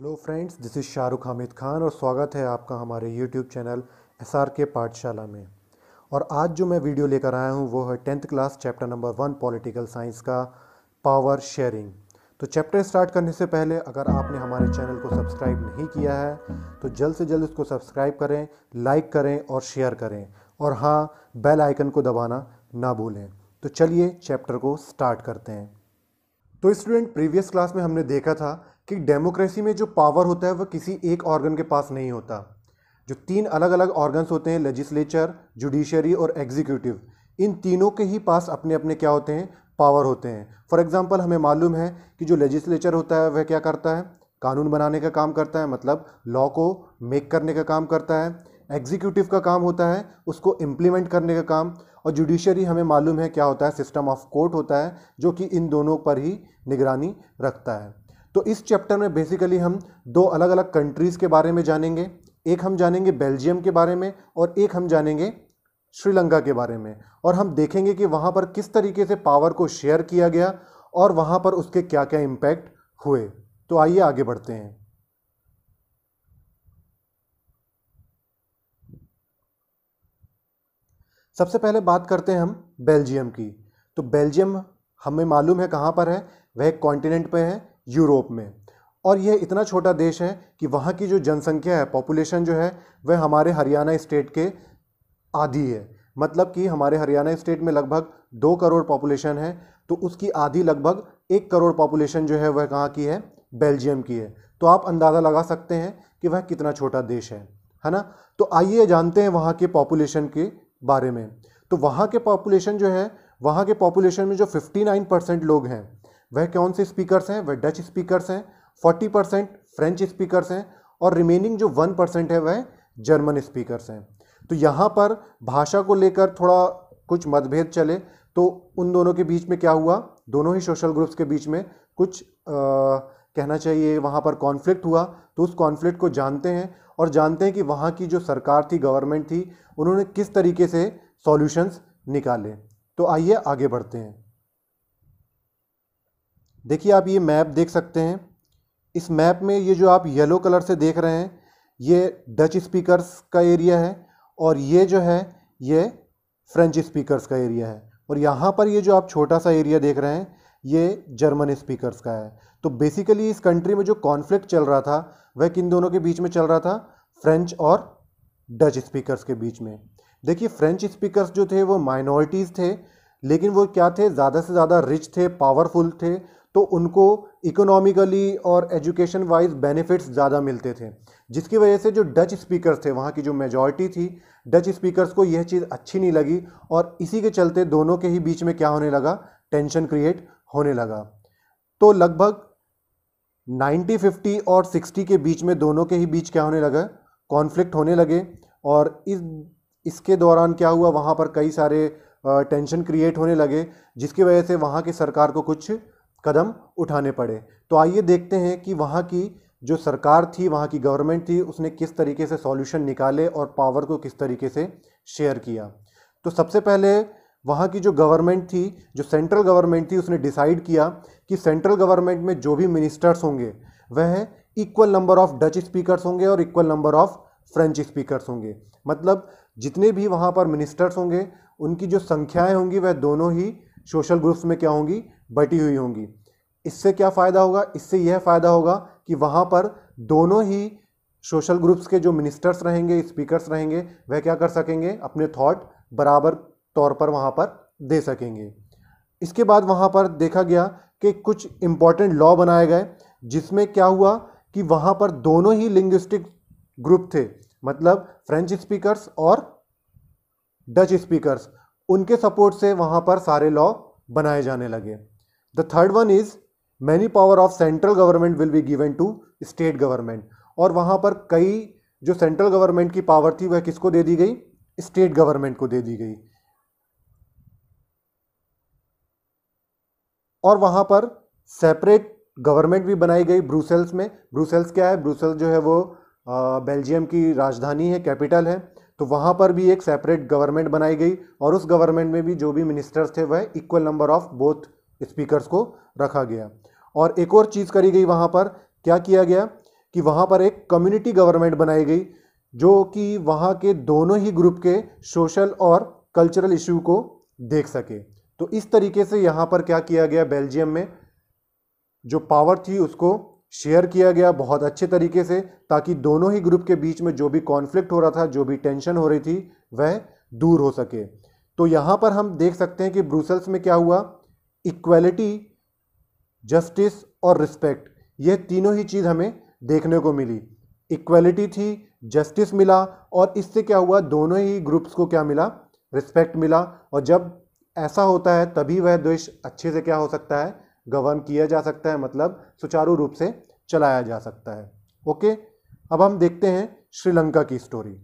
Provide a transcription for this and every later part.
hello friends this is Shahrukh Hamid Khan और स्वागत है आपका हमारे यूट्यूब चैनल एस आर के पाठशाला में और आज जो मैं वीडियो लेकर आया हूँ वो है tenth class chapter number one political science का पावर शेयरिंग तो चैप्टर स्टार्ट करने से पहले अगर आपने हमारे चैनल को सब्सक्राइब नहीं किया है तो जल्द से जल्द इसको सब्सक्राइब करें लाइक करें और शेयर करें और हाँ बेल आइकन को दबाना ना भूलें तो चलिए चैप्टर को स्टार्ट करते हैं तो स्टूडेंट प्रीवियस क्लास में हमने देखा था कि डेमोक्रेसी में जो पावर होता है वह किसी एक ऑर्गन के पास नहीं होता जो तीन अलग अलग ऑर्गन्स होते हैं लेजिस्लेचर जुडिशरी और एग्जीक्यूटिव इन तीनों के ही पास अपने अपने क्या होते हैं पावर होते हैं फॉर एग्ज़ाम्पल हमें मालूम है कि जो लेजिस्लेचर होता है वह क्या करता है कानून बनाने का काम करता है मतलब लॉ को मेक करने का काम करता है एग्जीक्यूटिव का काम होता है उसको इम्प्लीमेंट करने का काम और जुडिशरी हमें मालूम है क्या होता है सिस्टम ऑफ कोर्ट होता है जो कि इन दोनों पर ही निगरानी रखता है तो इस चैप्टर में बेसिकली हम दो अलग अलग कंट्रीज़ के बारे में जानेंगे एक हम जानेंगे बेल्जियम के बारे में और एक हम जानेंगे श्रीलंका के बारे में और हम देखेंगे कि वहाँ पर किस तरीके से पावर को शेयर किया गया और वहाँ पर उसके क्या क्या इम्पैक्ट हुए तो आइए आगे बढ़ते हैं सबसे पहले बात करते हैं हम बेल्जियम की तो बेल्जियम हमें मालूम है कहाँ पर है वह कॉन्टिनेंट पे है यूरोप में और यह इतना छोटा देश है कि वहाँ की जो जनसंख्या है पॉपुलेशन जो है वह हमारे हरियाणा स्टेट के आधी है मतलब कि हमारे हरियाणा स्टेट में लगभग दो करोड़ पॉपुलेशन है तो उसकी आधी लगभग एक करोड़ पॉपुलेशन जो है वह कहाँ की है बेल्जियम की है तो आप अंदाज़ा लगा सकते हैं कि वह कितना छोटा देश है है ना तो आइए जानते हैं वहाँ के पॉपुलेशन के बारे में तो वहाँ के पॉपुलेशन जो है वहाँ के पॉपुलेशन में जो 59 परसेंट लोग हैं वह कौन से स्पीकर्स हैं वह डच स्पीकर्स हैं फोर्टी परसेंट फ्रेंच स्पीकर्स हैं और रिमेनिंग जो वन परसेंट है वह जर्मन स्पीकर्स हैं तो यहाँ पर भाषा को लेकर थोड़ा कुछ मतभेद चले तो उन दोनों के बीच में क्या हुआ दोनों ही सोशल ग्रुप्स के बीच में कुछ आ, कहना चाहिए वहाँ पर कॉन्फ्लिक्ट हुआ तो उस कॉन्फ्लिक्ट को जानते हैं और जानते हैं कि वहाँ की जो सरकार थी गवर्नमेंट थी उन्होंने किस तरीके से सॉल्यूशंस निकाले तो आइए आगे बढ़ते हैं देखिए आप ये मैप देख सकते हैं इस मैप में ये जो आप येलो कलर से देख रहे हैं ये डच स्पीकर्स का एरिया है और ये जो है ये फ्रेंच स्पीकर्स का एरिया है और यहाँ पर ये जो आप छोटा सा एरिया देख रहे हैं ये जर्मन स्पीकर्स का है तो बेसिकली इस कंट्री में जो कॉन्फ्लिक्ट चल रहा था वह किन दोनों के बीच में चल रहा था फ्रेंच और डच स्पीकर्स के बीच में देखिए फ्रेंच स्पीकर्स जो थे वो माइनॉरिटीज़ थे लेकिन वो क्या थे ज़्यादा से ज़्यादा रिच थे पावरफुल थे तो उनको इकोनॉमिकली और एजुकेशन वाइज बेनिफिट्स ज़्यादा मिलते थे जिसकी वजह से जो डच स्पीकर्स थे वहाँ की जो मेजॉरिटी थी डच स्पीकर्स को यह चीज़ अच्छी नहीं लगी और इसी के चलते दोनों के ही बीच में क्या होने लगा टेंशन क्रिएट होने लगा तो लगभग 90 50 और 60 के बीच में दोनों के ही बीच क्या होने लगा कॉन्फ्लिक्ट होने लगे और इस इसके दौरान क्या हुआ वहाँ पर कई सारे टेंशन क्रिएट होने लगे जिसकी वजह से वहाँ की सरकार को कुछ कदम उठाने पड़े तो आइए देखते हैं कि वहाँ की जो सरकार थी वहाँ की गवर्नमेंट थी उसने किस तरीके से सॉल्यूशन निकाले और पावर को किस तरीके से शेयर किया तो सबसे पहले वहाँ की जो गवर्नमेंट थी जो सेंट्रल गवर्नमेंट थी उसने डिसाइड किया कि सेंट्रल गवर्नमेंट में जो भी मिनिस्टर्स होंगे वह equal number of Dutch speakers होंगे और equal number of French speakers होंगे मतलब जितने भी वहाँ पर मिनिस्टर्स होंगे उनकी जो संख्याएं होंगी वह दोनों ही सोशल ग्रुप्स में क्या होंगी बटी हुई होंगी इससे क्या फ़ायदा होगा इससे यह फ़ायदा होगा कि वहाँ पर दोनों ही सोशल ग्रुप्स के जो मिनिस्टर्स रहेंगे स्पीकर्स रहेंगे वह क्या कर सकेंगे अपने थॉट बराबर तौर पर वहाँ पर दे सकेंगे इसके बाद वहाँ पर देखा गया कि कुछ इम्पॉर्टेंट लॉ बनाए गए जिसमें क्या हुआ कि वहाँ पर दोनों ही लिंग्विस्टिक ग्रुप थे मतलब फ्रेंच स्पीकर्स और डच स्पीकर्स उनके सपोर्ट से वहाँ पर सारे लॉ बनाए जाने लगे the third one is many power of central government will be given to state government और वहाँ पर कई जो सेंट्रल गवर्नमेंट की पावर थी वह किसको दे दी गई स्टेट गवर्नमेंट को दे दी गई और वहाँ पर सेपरेट गवर्नमेंट भी बनाई गई ब्रूसेल्स में ब्रूसेल्स क्या है ब्रूसेल्स जो है वो बेल्जियम की राजधानी है कैपिटल है तो वहाँ पर भी एक सेपरेट गवर्नमेंट बनाई गई और उस गवर्नमेंट में भी जो भी मिनिस्टर्स थे वह equal number of both speakers को रखा गया और एक और चीज़ करी गई वहाँ पर क्या किया गया कि वहाँ पर एक कम्युनिटी गवर्नमेंट बनाई गई जो कि वहाँ के दोनों ही ग्रुप के सोशल और कल्चरल इशू को देख सके तो इस तरीके से यहाँ पर क्या किया गया बेल्जियम में जो पावर थी उसको शेयर किया गया बहुत अच्छे तरीके से ताकि दोनों ही ग्रुप के बीच में जो भी कॉन्फ्लिक्ट हो रहा था जो भी टेंशन हो रही थी वह दूर हो सके तो यहाँ पर हम देख सकते हैं कि ब्रूसल्स में क्या हुआ इक्वलिटी जस्टिस और रिस्पेक्ट ये तीनों ही चीज़ हमें देखने को मिली इक्वलिटी थी जस्टिस मिला और इससे क्या हुआ दोनों ही ग्रुप्स को क्या मिला रिस्पेक्ट मिला और जब ऐसा होता है तभी वह देश अच्छे से क्या हो सकता है गवर्न किया जा सकता है मतलब सुचारू रूप से चलाया जा सकता है ओके अब हम देखते हैं श्रीलंका की स्टोरी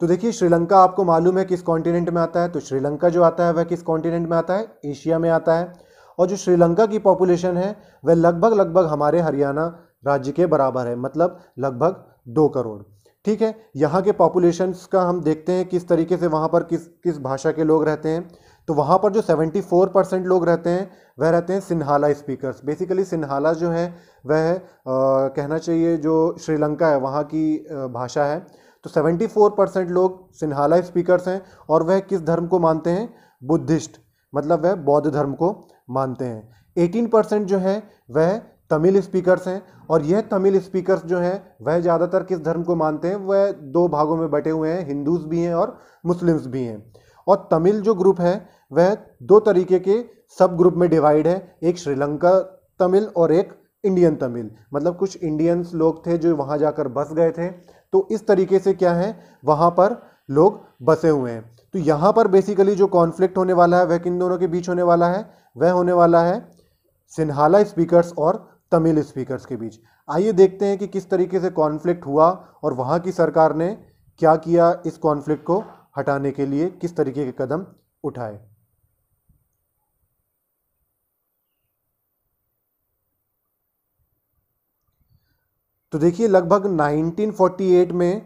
तो देखिए श्रीलंका आपको मालूम है किस कॉन्टिनेंट में आता है तो श्रीलंका जो आता है वह किस कॉन्टिनेंट में आता है एशिया में आता है और जो श्रीलंका की पॉपुलेशन है वह लगभग लगभग हमारे हरियाणा राज्य के बराबर है मतलब लगभग दो करोड़ ठीक है यहाँ के पॉपुलेशंस का हम देखते हैं किस तरीके से वहाँ पर किस किस भाषा के लोग रहते हैं तो वहाँ पर जो 74 परसेंट लोग रहते हैं वह रहते हैं सिन्हाला स्पीकर्स बेसिकली सिन्हाला जो है वह आ, कहना चाहिए जो श्रीलंका है वहाँ की भाषा है तो 74 परसेंट लोग सिन्हाला स्पीकर्स हैं और वह किस धर्म को मानते हैं बुद्धिस्ट मतलब वह बौद्ध धर्म को मानते हैं 18 परसेंट जो है वह तमिल स्पीकर्स हैं और यह तमिल स्पीकर्स जो हैं वह ज़्यादातर किस धर्म को मानते हैं वह दो भागों में बटे हुए हैं हिंदूज भी हैं और मुस्लिम्स भी हैं और तमिल जो ग्रुप है वह दो तरीके के सब ग्रुप में डिवाइड है एक श्रीलंका तमिल और एक इंडियन तमिल मतलब कुछ इंडियंस लोग थे जो वहाँ जाकर बस गए थे तो इस तरीके से क्या है वहाँ पर लोग बसे हुए हैं तो यहाँ पर बेसिकली जो कॉन्फ्लिक्ट होने वाला है वह किन दोनों के बीच होने वाला है वह होने वाला है सिन्हाला स्पीकर्स और तमिल स्पीकर्स के बीच आइए देखते हैं कि किस तरीके से कॉन्फ्लिक्ट हुआ और वहाँ की सरकार ने क्या किया इस कॉन्फ्लिक्ट को हटाने के लिए किस तरीके के कदम उठाए तो देखिए लगभग 1948 में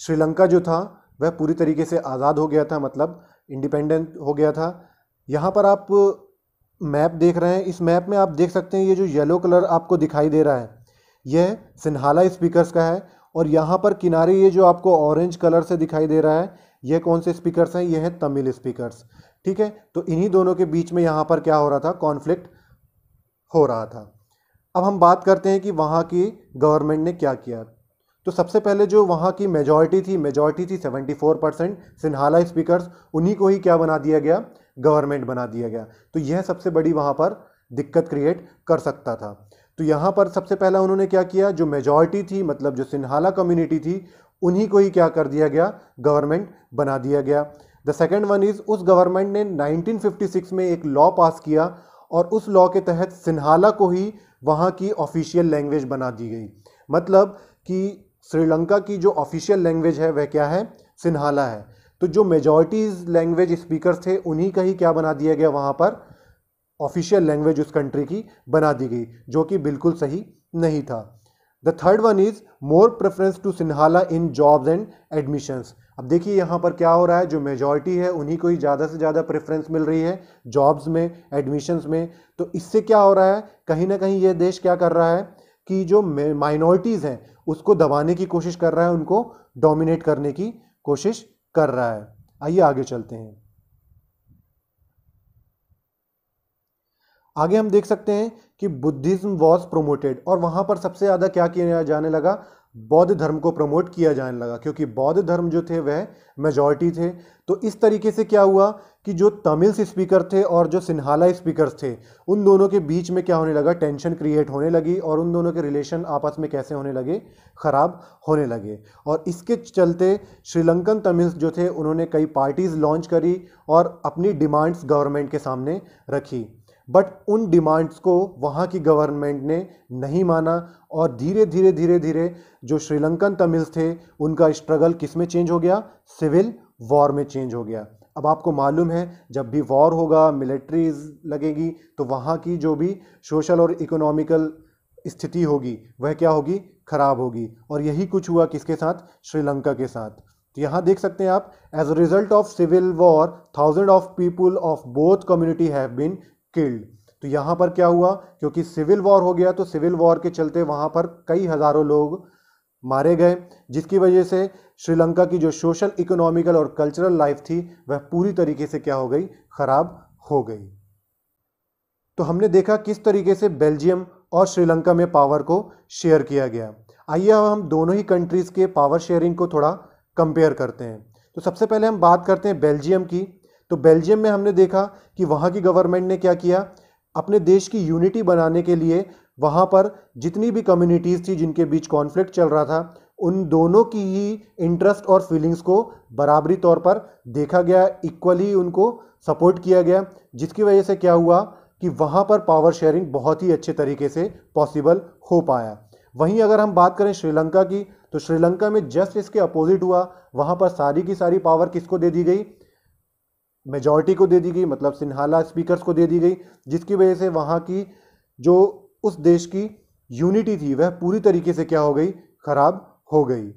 श्रीलंका जो था वह पूरी तरीके से आज़ाद हो गया था मतलब इंडिपेंडेंट हो गया था यहाँ पर आप मैप देख रहे हैं इस मैप में आप देख सकते हैं ये जो येलो कलर आपको दिखाई दे रहा है यह सिन्हाला स्पीकर्स का है और यहाँ पर किनारे ये जो आपको ऑरेंज कलर से दिखाई दे रहा है यह कौन से स्पीकर्स हैं यह है तमिल स्पीकर्स ठीक है तो इन्हीं दोनों के बीच में यहाँ पर क्या हो रहा था कॉन्फ्लिक्ट हो रहा था अब हम बात करते हैं कि वहाँ की गवर्नमेंट ने क्या किया तो सबसे पहले जो वहाँ की मेजॉरिटी थी मेजॉरिटी थी 74 परसेंट सिन्हाला स्पीकर्स उन्हीं को ही क्या बना दिया गया गवर्नमेंट बना दिया गया तो यह सबसे बड़ी वहाँ पर दिक्कत क्रिएट कर सकता था तो यहाँ पर सबसे पहला उन्होंने क्या किया जो मेजॉरिटी थी मतलब जो सिन्हाला कम्युनिटी थी उन्हीं को ही क्या कर दिया गया गवर्नमेंट बना दिया गया द सेकेंड वन इज़ उस गवर्नमेंट ने 1956 में एक लॉ पास किया और उस लॉ के तहत सिन्हाला को ही वहाँ की ऑफिशियल लैंग्वेज बना दी गई मतलब कि श्रीलंका की जो ऑफिशियल लैंग्वेज है वह क्या है सिन्हाला है तो जो मेजॉरिटीज़ लैंग्वेज स्पीकर थे उन्हीं का ही क्या बना दिया गया वहाँ पर ऑफिशियल लैंग्वेज उस कंट्री की बना दी गई जो कि बिल्कुल सही नहीं था the third one is more preference to Sinhala in jobs and admissions अब देखिए यहाँ पर क्या हो रहा है जो मेजॉरिटी है उन्हीं को ही ज़्यादा से ज़्यादा प्रेफरेंस मिल रही है जॉब्स में एडमिशन्स में तो इससे क्या हो रहा है कहीं ना कहीं ये देश क्या कर रहा है कि जो माइनॉरिटीज़ हैं उसको दबाने की कोशिश कर रहा है उनको डोमिनेट करने की कोशिश कर रहा है आइए आगे चलते हैं आगे हम देख सकते हैं कि बुद्धिज़्म वॉज प्रोमोटेड और वहाँ पर सबसे ज़्यादा क्या किया जाने लगा बौद्ध धर्म को प्रमोट किया जाने लगा क्योंकि बौद्ध धर्म जो थे वह मेजॉरिटी थे तो इस तरीके से क्या हुआ कि जो तमिल्स स्पीकर थे और जो सिन्हाला स्पीकर थे उन दोनों के बीच में क्या होने लगा टेंशन क्रिएट होने लगी और उन दोनों के रिलेशन आपस में कैसे होने लगे ख़राब होने लगे और इसके चलते श्रीलंकन तमिल्स जो थे उन्होंने कई पार्टीज़ लॉन्च करी और अपनी डिमांड्स गवर्नमेंट के सामने रखी बट उन डिमांड्स को वहाँ की गवर्नमेंट ने नहीं माना और धीरे धीरे धीरे धीरे जो श्रीलंकन तमिल्स थे उनका स्ट्रगल किस में चेंज हो गया सिविल वॉर में चेंज हो गया अब आपको मालूम है जब भी वॉर होगा मिलिट्रीज लगेगी तो वहाँ की जो भी सोशल और इकोनॉमिकल स्थिति होगी वह क्या होगी ख़राब होगी और यही कुछ हुआ किसके साथ श्रीलंका के साथ तो यहाँ देख सकते हैं आप as a result of civil war thousand of people of both community have been killed तो यहाँ पर क्या हुआ क्योंकि सिविल वॉर हो गया तो सिविल वॉर के चलते वहाँ पर कई हज़ारों लोग मारे गए जिसकी वजह से श्रीलंका की जो सोशल इकोनॉमिकल और कल्चरल लाइफ थी वह पूरी तरीके से क्या हो गई ख़राब हो गई तो हमने देखा किस तरीके से बेल्जियम और श्रीलंका में पावर को शेयर किया गया आइए अब हम दोनों ही कंट्रीज़ के पावर शेयरिंग को थोड़ा कंपेयर करते हैं तो सबसे पहले हम बात करते हैं बेल्जियम की तो बेल्जियम में हमने देखा कि वहाँ की गवर्नमेंट ने क्या किया अपने देश की यूनिटी बनाने के लिए वहाँ पर जितनी भी कम्युनिटीज़ थी जिनके बीच कॉन्फ्लिक्ट चल रहा था उन दोनों की ही इंटरेस्ट और फीलिंग्स को बराबरी तौर पर देखा गया इक्वली उनको सपोर्ट किया गया जिसकी वजह से क्या हुआ कि वहाँ पर पावर शेयरिंग बहुत ही अच्छे तरीके से पॉसिबल हो पाया वहीं अगर हम बात करें श्रीलंका की तो श्रीलंका में जस्ट इसके अपोजिट हुआ वहाँ पर सारी की सारी पावर किसको दे दी गई मेजॉरिटी को दे दी गई मतलब सिन्हाला स्पीकर्स को दे दी गई जिसकी वजह से वहाँ की जो उस देश की यूनिटी थी वह पूरी तरीके से क्या हो गई खराब हो गई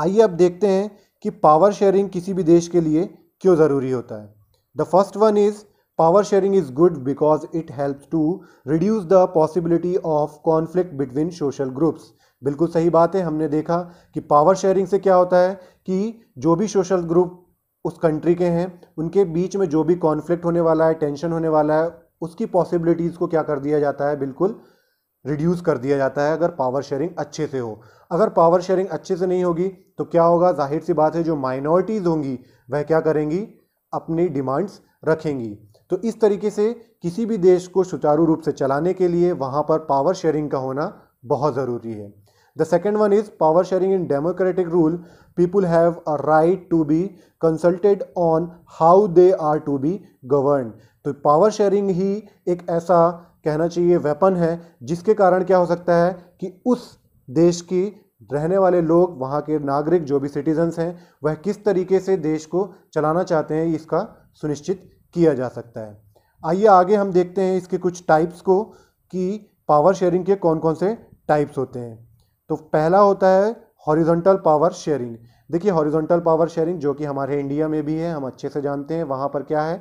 आइए अब देखते हैं कि पावर शेयरिंग किसी भी देश के लिए क्यों ज़रूरी होता है the first one is power sharing is good because it help to reduce the possibility of conflict between social groups बिल्कुल सही बात है हमने देखा कि पावर शेयरिंग से क्या होता है कि जो भी सोशल ग्रुप उस कंट्री के हैं उनके बीच में जो भी कॉन्फ्लिक्ट होने वाला है टेंशन होने वाला है उसकी पॉसिबिलिटीज़ को क्या कर दिया जाता है बिल्कुल रिड्यूस कर दिया जाता है अगर पावर शेयरिंग अच्छे से हो अगर पावर शेयरिंग अच्छे से नहीं होगी तो क्या होगा जाहिर सी बात है जो माइनॉरिटीज़ होंगी वह क्या करेंगी अपनी डिमांड्स रखेंगी तो इस तरीके से किसी भी देश को सुचारू रूप से चलाने के लिए वहाँ पर पावर शेयरिंग का होना बहुत ज़रूरी है the second one is power sharing in democratic rule people have a right to be consulted on how they are to be govern तो पावर शेयरिंग ही एक ऐसा कहना चाहिए वेपन है जिसके कारण क्या हो सकता है कि उस देश की रहने वाले लोग वहाँ के नागरिक जो भी सिटीजन्स हैं वह किस तरीके से देश को चलाना चाहते हैं इसका सुनिश्चित किया जा सकता है आइए आगे हम देखते हैं इसके कुछ टाइप्स को कि पावर शेयरिंग के कौन कौन से टाइप्स होते हैं तो पहला होता है हॉरिजॉन्टल पावर शेयरिंग देखिए हॉरिजॉन्टल पावर शेयरिंग जो कि हमारे इंडिया में भी है हम अच्छे से जानते हैं वहाँ पर क्या है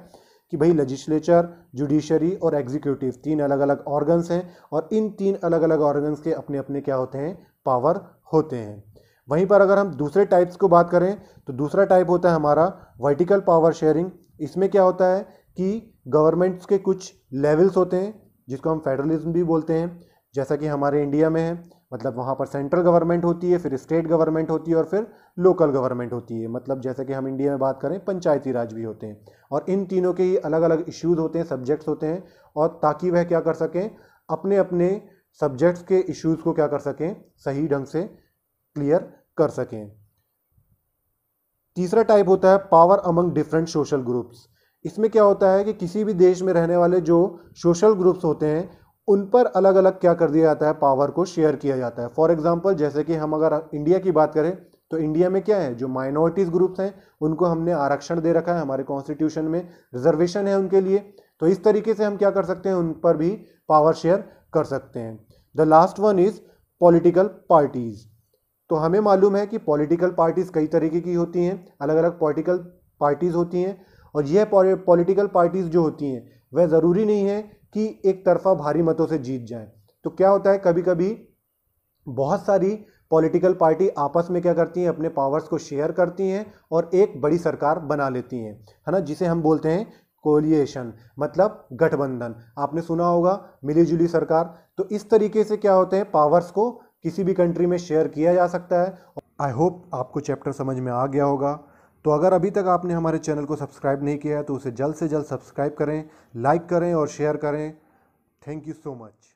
कि भाई लजिस्लेचर जुडिशरी और एग्जीक्यूटिव तीन अलग अलग ऑर्गन्स हैं और इन तीन अलग अलग ऑर्गन्स के अपने अपने क्या होते हैं पावर होते हैं वहीं पर अगर हम दूसरे टाइप्स को बात करें तो दूसरा टाइप होता है हमारा वर्टिकल पावर शेयरिंग इसमें क्या होता है कि गवर्नमेंट्स के कुछ लेवल्स होते हैं जिसको हम फेडरलिज्म भी बोलते हैं जैसा कि हमारे इंडिया में है मतलब वहाँ पर सेंट्रल गवर्नमेंट होती है फिर स्टेट गवर्नमेंट होती है और फिर लोकल गवर्नमेंट होती है मतलब जैसे कि हम इंडिया में बात करें पंचायती राज भी होते हैं और इन तीनों के ही अलग अलग इश्यूज़ होते हैं सब्जेक्ट्स होते हैं और ताकि वह क्या कर सकें अपने अपने सब्जेक्ट्स के इश्यूज़ को क्या कर सकें सही ढंग से क्लियर कर सकें तीसरा टाइप होता है power among different social groups इसमें क्या होता है कि किसी भी देश में रहने वाले जो सोशल ग्रुप्स होते हैं उन पर अलग अलग क्या कर दिया जाता है पावर को शेयर किया जाता है फॉर एग्जाम्पल जैसे कि हम अगर इंडिया की बात करें तो इंडिया में क्या है जो माइनॉरिटीज़ ग्रुप्स हैं उनको हमने आरक्षण दे रखा है हमारे कॉन्स्टिट्यूशन में रिजर्वेशन है उनके लिए तो इस तरीके से हम क्या कर सकते हैं उन पर भी पावर शेयर कर सकते हैं the last one is political parties तो हमें मालूम है कि पॉलिटिकल पार्टीज़ कई तरीके की होती हैं अलग अलग पॉलिटिकल पार्टीज़ होती हैं और यह पॉलिटिकल पार्टीज़ जो होती हैं वह ज़रूरी नहीं है कि एक तरफा भारी मतों से जीत जाए तो क्या होता है कभी कभी बहुत सारी पॉलिटिकल पार्टी आपस में क्या करती हैं अपने पावर्स को शेयर करती हैं और एक बड़ी सरकार बना लेती हैं है ना जिसे हम बोलते हैं कोलिएशन मतलब गठबंधन आपने सुना होगा मिलीजुली सरकार तो इस तरीके से क्या होते हैं पावर्स को किसी भी कंट्री में शेयर किया जा सकता है आई होप आपको चैप्टर समझ में आ गया होगा तो अगर अभी तक आपने हमारे चैनल को सब्सक्राइब नहीं किया है तो उसे जल्द से जल्द सब्सक्राइब करें लाइक करें और शेयर करें थैंक यू सो मच